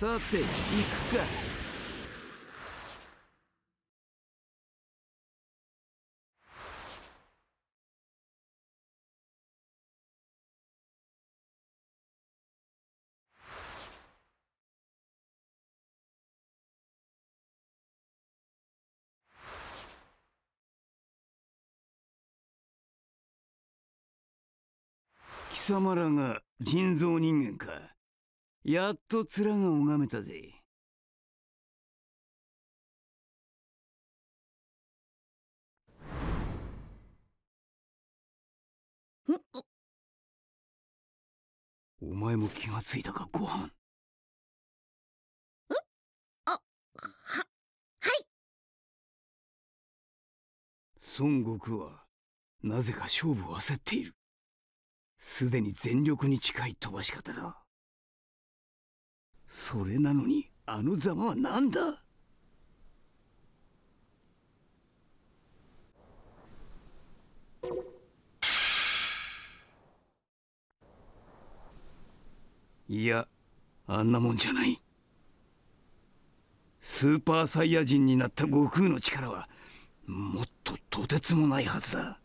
さて行くか貴様らが人造人間かやっと面が拝めたぜ。お前も気がついたかご飯んあははい孫悟空はなぜか勝負を焦っているすでに全力に近い飛ばし方だそれなのにあのざまは何だいやあんなもんじゃないスーパーサイヤ人になった悟空の力はもっととてつもないはずだ